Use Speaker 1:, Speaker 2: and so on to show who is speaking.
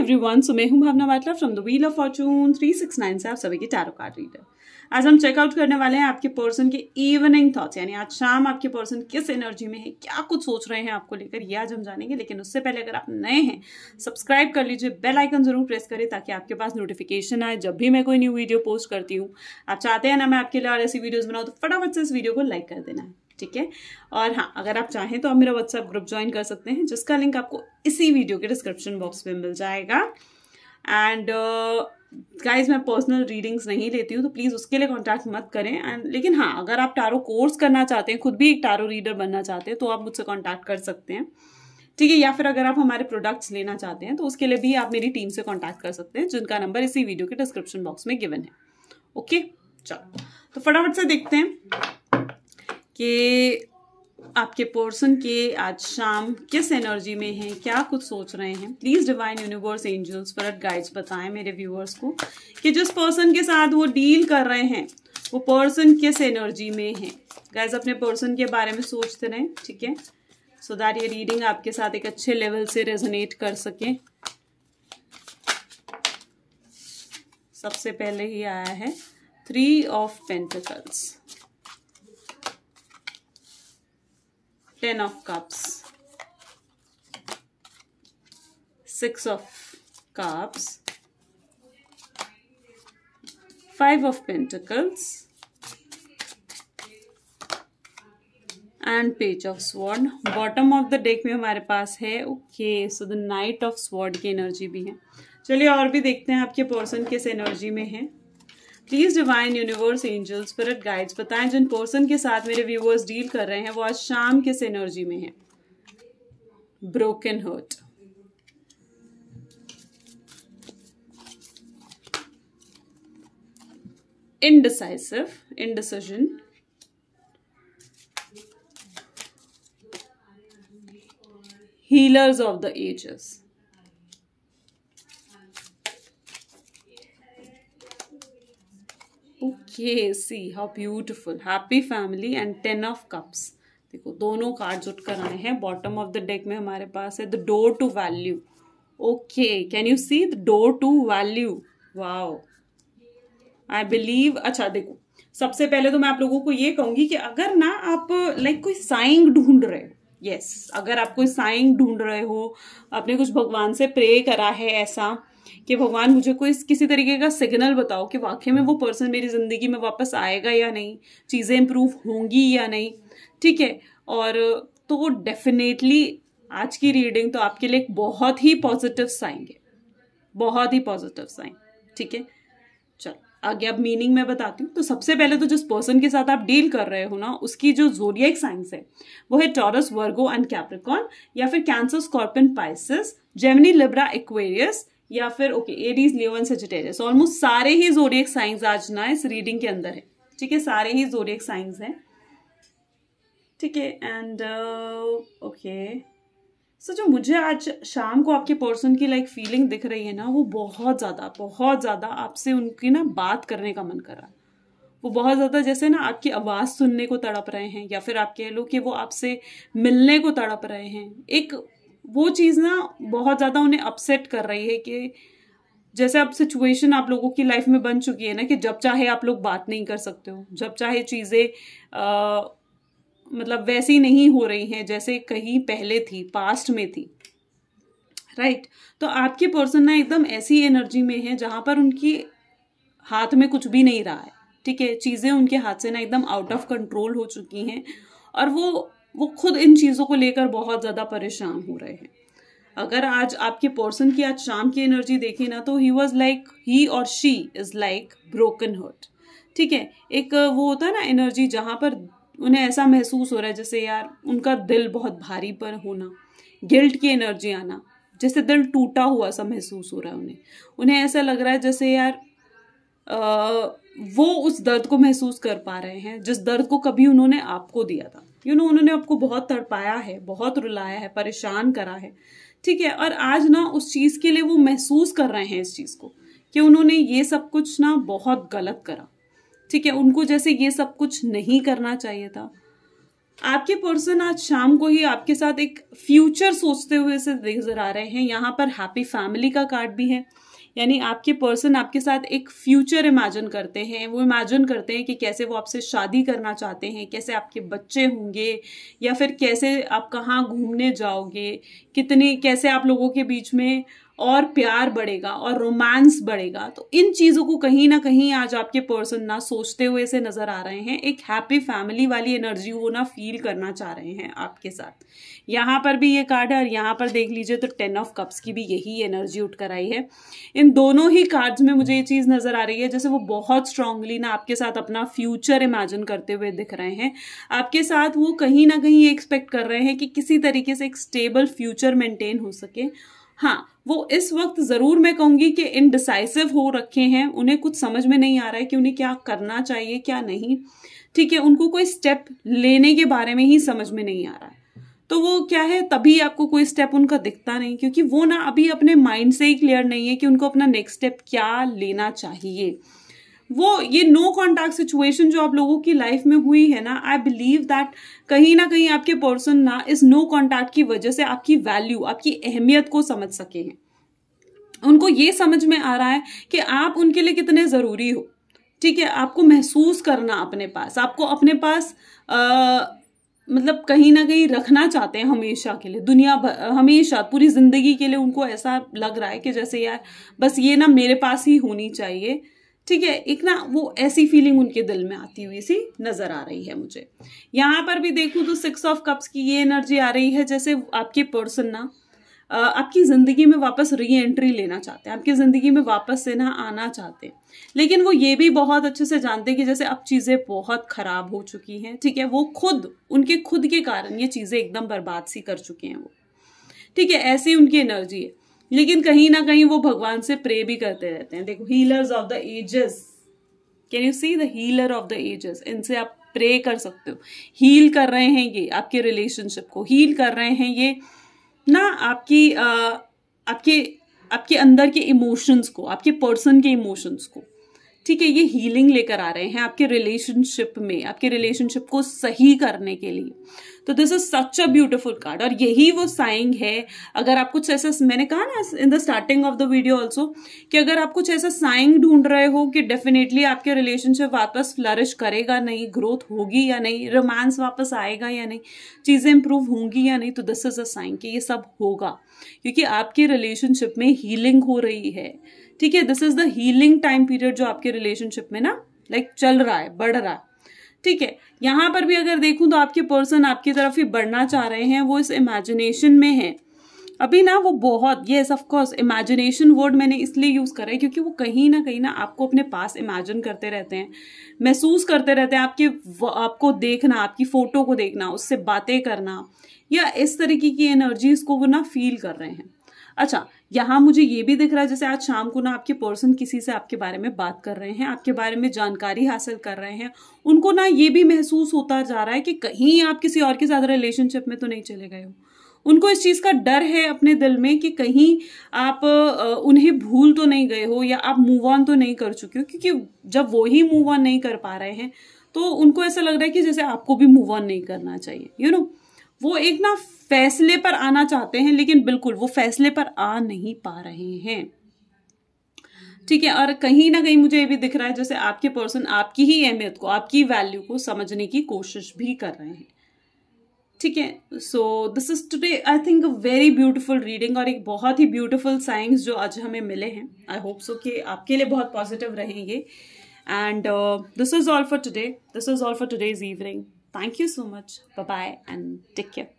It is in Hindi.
Speaker 1: एवरीवन सो मैं हूं Bhavna Watla from the wheel of fortune 369 से आप सभी के टैरो कार्ड रीडर आज हम चेकआउट करने वाले हैं आपके पर्सन के इवनिंग थॉट्स यानी आज शाम आपके पर्सन किस एनर्जी में है क्या कुछ सोच रहे हैं आपको लेकर ये आज हम जानेंगे लेकिन उससे पहले अगर आप नए हैं सब्सक्राइब कर लीजिए बेल आइकन जरूर प्रेस करें ताकि आपके पास नोटिफिकेशन आए जब भी मैं कोई न्यू वीडियो पोस्ट करती हूँ आप चाहते हैं ना मैं आपके लिए और ऐसी वीडियोज़ बनाऊँ तो फटाफट से इस वीडियो को लाइक कर देना है ठीक है और हाँ अगर आप चाहें तो आप मेरा व्हाट्सएप ग्रुप ज्वाइन कर सकते हैं जिसका लिंक आपको इसी वीडियो के डिस्क्रिप्शन बॉक्स में मिल जाएगा एंड गाइज uh, मैं पर्सनल रीडिंग्स नहीं लेती हूँ तो प्लीज़ उसके लिए कॉन्टैक्ट मत करें एंड लेकिन हाँ अगर आप टारो कोर्स करना चाहते हैं खुद भी एक टारो रीडर बनना चाहते हैं तो आप मुझसे कॉन्टैक्ट कर सकते हैं ठीक है या फिर अगर आप हमारे प्रोडक्ट्स लेना चाहते हैं तो उसके लिए भी आप मेरी टीम से कॉन्टैक्ट कर सकते हैं जिनका नंबर इसी वीडियो के डिस्क्रिप्शन बॉक्स में गिवन है ओके चलो तो फटाफट से देखते हैं कि आपके पर्सन के आज शाम किस एनर्जी में हैं क्या कुछ सोच रहे हैं प्लीज़ डिवाइन यूनिवर्स एंजल्स पर गाइड्स बताएं मेरे व्यूअर्स को कि जिस पर्सन के साथ वो डील कर रहे हैं वो पर्सन किस एनर्जी में है गाइज अपने पर्सन के बारे में सोचते रहें ठीक है सो दैट ये रीडिंग आपके साथ एक अच्छे लेवल से रेजोनेट कर सके सबसे पहले ही आया है three of pentacles ten of cups six of cups five of pentacles and page of sword bottom of the deck में हमारे पास है okay so the knight of sword की एनर्जी भी है चलिए और भी देखते हैं आपके पर्सन किस एनर्जी में है please divine universe angel spirit guides बताएं जिन पर्सन के साथ मेरे व्यूवर्स डील कर रहे हैं वो आज शाम किस एनर्जी में है broken heart indecisive indecision healers of the ages ये see how beautiful happy family and ten of cups देखो दोनों कार्ड्स उठकर कर आए हैं बॉटम ऑफ द डेक में हमारे पास है the door to value okay can you see the door to value wow I believe अच्छा देखो सबसे पहले तो मैं आप लोगों को ये कहूंगी कि अगर ना आप लाइक like, कोई साइंग ढूंढ रहे हो यस yes, अगर आप कोई साइंग ढूंढ रहे हो आपने कुछ भगवान से प्रे करा है ऐसा कि भगवान मुझे कोई किसी तरीके का सिग्नल बताओ कि वाकई में वो पर्सन मेरी ज़िंदगी में वापस आएगा या नहीं चीज़ें इम्प्रूव होंगी या नहीं ठीक है और तो डेफिनेटली आज की रीडिंग तो आपके लिए एक बहुत ही पॉजिटिव साइन है बहुत ही पॉजिटिव साइन ठीक है चलो आगे अब मीनिंग में बताती हूँ तो सबसे पहले तो जिस पर्सन के साथ आप डील कर रहे हो ना उसकी जो जोरियक साइंस है वो है टॉरस वर्गो एंड कैप्रिकॉन या फिर Cancer Scorpion Pisces Gemini Libra Aquarius या फिर okay Aries Leo and Sagittarius almost सारे ही जोडियक साइंस आज ना इस रीडिंग के अंदर है ठीक है सारे ही जोडियक साइंस हैं ठीक है एंड ओके सो जो मुझे आज शाम को आपके पर्सन की लाइक like, फीलिंग दिख रही है ना वो बहुत ज़्यादा बहुत ज़्यादा आपसे उनकी ना बात करने का मन कर रहा वो बहुत ज़्यादा जैसे ना आपकी आवाज़ सुनने को तड़प रहे हैं या फिर आप कह लो कि वो आपसे मिलने को तड़प रहे हैं एक वो चीज़ ना बहुत ज़्यादा उन्हें अपसेट कर रही है कि जैसे अब सिचुएशन आप लोगों की लाइफ में बन चुकी है ना कि जब चाहे आप लोग बात नहीं कर सकते हो जब चाहे चीज़ें मतलब वैसी नहीं हो रही हैं जैसे कहीं पहले थी पास्ट में थी राइट right? तो आपके पर्सन ना एकदम ऐसी एनर्जी में है जहाँ पर उनकी हाथ में कुछ भी नहीं रहा है ठीक है चीज़ें उनके हाथ से ना एकदम आउट ऑफ कंट्रोल हो चुकी हैं और वो वो खुद इन चीज़ों को लेकर बहुत ज़्यादा परेशान हो रहे हैं अगर आज आपके पर्सन की आज शाम की एनर्जी देखे ना तो ही वॉज लाइक ही और she is like broken heart ठीक है एक वो होता है ना एनर्जी जहाँ पर उन्हें ऐसा महसूस हो रहा है जैसे यार उनका दिल बहुत भारी पर होना गिल्ट की एनर्जी आना जैसे दिल टूटा हुआ सा महसूस हो रहा है उन्हें उन्हें ऐसा लग रहा है जैसे यार आ, वो उस दर्द को महसूस कर पा रहे हैं जिस दर्द को कभी उन्होंने आपको दिया था यू नो उन्होंने आपको बहुत तड़पाया है बहुत रुलाया है परेशान करा है ठीक है और आज ना उस चीज़ के लिए वो महसूस कर रहे हैं इस चीज़ को कि उन्होंने ये सब कुछ ना बहुत गलत करा ठीक है उनको जैसे ये सब कुछ नहीं करना चाहिए था आपके पर्सन आज शाम को ही आपके साथ एक फ्यूचर सोचते हुए से नजर आ रहे हैं यहाँ पर हैप्पी फैमिली का कार्ड भी है यानी आपके पर्सन आपके साथ एक फ्यूचर इमेजिन करते हैं वो इमेजिन करते हैं कि कैसे वो आपसे शादी करना चाहते हैं कैसे आपके बच्चे होंगे या फिर कैसे आप कहाँ घूमने जाओगे कितने कैसे आप लोगों के बीच में और प्यार बढ़ेगा और रोमांस बढ़ेगा तो इन चीज़ों को कहीं ना कहीं आज आपके पर्सन ना सोचते हुए से नज़र आ रहे हैं एक हैप्पी फैमिली वाली एनर्जी वो ना फील करना चाह रहे हैं आपके साथ यहाँ पर भी ये कार्ड है और यहाँ पर देख लीजिए तो टेन ऑफ कप्स की भी यही एनर्जी उठ कर आई है इन दोनों ही कार्ड्स में मुझे ये चीज़ नज़र आ रही है जैसे वो बहुत स्ट्रांगली ना आपके साथ अपना फ्यूचर इमेजिन करते हुए दिख रहे हैं आपके साथ वो कहीं ना कहीं एक्सपेक्ट कर रहे हैं कि किसी तरीके से एक स्टेबल फ्यूचर मेंटेन हो सके हाँ वो इस वक्त जरूर मैं कहूंगी कि इनडिसाइसिव हो रखे हैं उन्हें कुछ समझ में नहीं आ रहा है कि उन्हें क्या करना चाहिए क्या नहीं ठीक है उनको कोई स्टेप लेने के बारे में ही समझ में नहीं आ रहा है तो वो क्या है तभी आपको कोई स्टेप उनका दिखता नहीं क्योंकि वो ना अभी अपने माइंड से ही क्लियर नहीं है कि उनको अपना नेक्स्ट स्टेप क्या लेना चाहिए वो ये नो कॉन्टैक्ट सिचुएशन जो आप लोगों की लाइफ में हुई है ना आई बिलीव दैट कहीं ना कहीं आपके पर्सन ना इस नो कॉन्टैक्ट की वजह से आपकी वैल्यू आपकी अहमियत को समझ सके हैं उनको ये समझ में आ रहा है कि आप उनके लिए कितने ज़रूरी हो ठीक है आपको महसूस करना अपने पास आपको अपने पास आ, मतलब कहीं ना कहीं रखना चाहते हैं हमेशा के लिए दुनिया भर हमेशा पूरी ज़िंदगी के लिए उनको ऐसा लग रहा है कि जैसे यार बस ये ना मेरे पास ही होनी चाहिए ठीक है एक ना वो ऐसी फीलिंग उनके दिल में आती हुई सी नजर आ रही है मुझे यहाँ पर भी देखूँ तो सिक्स ऑफ कप्स की ये एनर्जी आ रही है जैसे आपके पर्सन ना आपकी ज़िंदगी में वापस री एंट्री लेना चाहते हैं आपकी ज़िंदगी में वापस से ना आना चाहते हैं लेकिन वो ये भी बहुत अच्छे से जानते हैं कि जैसे अब चीज़ें बहुत ख़राब हो चुकी हैं ठीक है वो खुद उनके खुद के कारण ये चीज़ें एकदम बर्बाद सी कर चुके हैं वो ठीक है ऐसी उनकी एनर्जी है लेकिन कहीं ना कहीं वो भगवान से प्रे भी करते रहते हैं देखो healers of the ages can you see the healer of the ages इनसे आप प्रे कर सकते हो हील कर रहे हैं ये आपके रिलेशनशिप को हील कर रहे हैं ये ना आपकी आपके आपके अंदर के इमोशंस को आपके पर्सन के इमोशंस को ठीक है ये हीलिंग लेकर आ रहे हैं आपके रिलेशनशिप में आपके रिलेशनशिप को सही करने के लिए तो this is such a beautiful card और यही वो साइंग है अगर आप कुछ ऐसा मैंने कहा ना in the starting of the video also कि अगर आप कुछ ऐसा साइंग ढूंढ रहे हो कि डेफिनेटली आपके रिलेशनशिप वापस फ्लरिश करेगा नहीं ग्रोथ होगी या नहीं रोमांस वापस आएगा या नहीं चीज़ें इंप्रूव होंगी या नहीं तो दिस इज अ साइंग कि ये सब होगा क्योंकि आपके रिलेशनशिप में हीलिंग हो रही है ठीक है this is the healing time period जो आपके रिलेशनशिप में ना लाइक like, चल रहा है बढ़ रहा है ठीक है यहाँ पर भी अगर देखूँ तो आपके पर्सन आपकी तरफ ही बढ़ना चाह रहे हैं वो इस इमेजिनेशन में है अभी ना वो बहुत येस ऑफकोर्स इमेजिनेशन वर्ड मैंने इसलिए यूज़ करा है क्योंकि वो कहीं ना कहीं ना आपको अपने पास इमेजिन करते रहते हैं महसूस करते रहते हैं आपके आपको देखना आपकी फ़ोटो को देखना उससे बातें करना या इस तरीके की एनर्जीज़ को वो ना फील कर रहे हैं अच्छा यहाँ मुझे ये भी दिख रहा है जैसे आज शाम को ना आपके पर्सन किसी से आपके बारे में बात कर रहे हैं आपके बारे में जानकारी हासिल कर रहे हैं उनको ना ये भी महसूस होता जा रहा है कि कहीं आप किसी और के साथ रिलेशनशिप में तो नहीं चले गए हो उनको इस चीज़ का डर है अपने दिल में कि कहीं आप उन्हें भूल तो नहीं गए हो या आप मूव ऑन तो नहीं कर चुके हो क्योंकि जब वो ही मूव ऑन नहीं कर पा रहे हैं तो उनको ऐसा लग रहा है कि जैसे आपको भी मूव ऑन नहीं करना चाहिए यू you नो know? वो एक ना फैसले पर आना चाहते हैं लेकिन बिल्कुल वो फैसले पर आ नहीं पा रहे हैं ठीक है और कहीं ना कहीं मुझे ये भी दिख रहा है जैसे आपके पर्सन आपकी ही अहमियत को आपकी वैल्यू को समझने की कोशिश भी कर रहे हैं ठीक है so this is today I think very beautiful reading और एक बहुत ही ब्यूटीफुल साइंस जो आज हमें मिले हैं आई होप सो कि आपके लिए बहुत पॉजिटिव रहेंगे and this is all for today this is all for today's evening Thank you so much. Bye bye and take care.